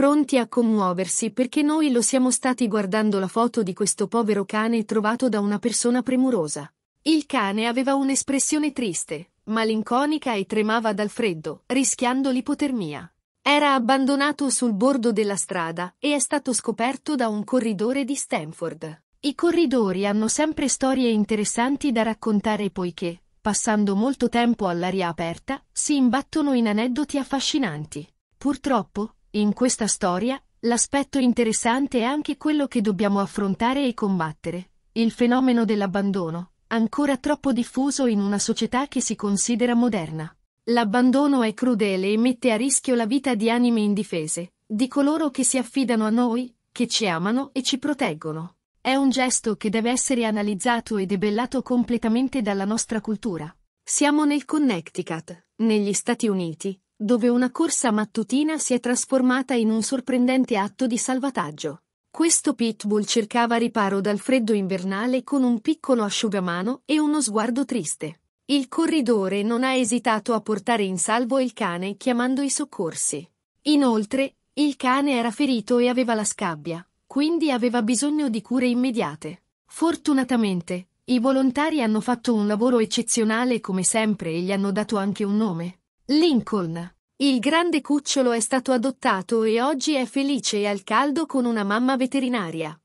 pronti a commuoversi perché noi lo siamo stati guardando la foto di questo povero cane trovato da una persona premurosa. Il cane aveva un'espressione triste, malinconica e tremava dal freddo, rischiando l'ipotermia. Era abbandonato sul bordo della strada e è stato scoperto da un corridore di Stanford. I corridori hanno sempre storie interessanti da raccontare poiché, passando molto tempo all'aria aperta, si imbattono in aneddoti affascinanti. Purtroppo, in questa storia, l'aspetto interessante è anche quello che dobbiamo affrontare e combattere, il fenomeno dell'abbandono, ancora troppo diffuso in una società che si considera moderna. L'abbandono è crudele e mette a rischio la vita di anime indifese, di coloro che si affidano a noi, che ci amano e ci proteggono. È un gesto che deve essere analizzato e debellato completamente dalla nostra cultura. Siamo nel Connecticut, negli Stati Uniti, dove una corsa mattutina si è trasformata in un sorprendente atto di salvataggio. Questo pitbull cercava riparo dal freddo invernale con un piccolo asciugamano e uno sguardo triste. Il corridore non ha esitato a portare in salvo il cane chiamando i soccorsi. Inoltre, il cane era ferito e aveva la scabbia, quindi aveva bisogno di cure immediate. Fortunatamente, i volontari hanno fatto un lavoro eccezionale come sempre e gli hanno dato anche un nome. Lincoln. Il grande cucciolo è stato adottato e oggi è felice e al caldo con una mamma veterinaria.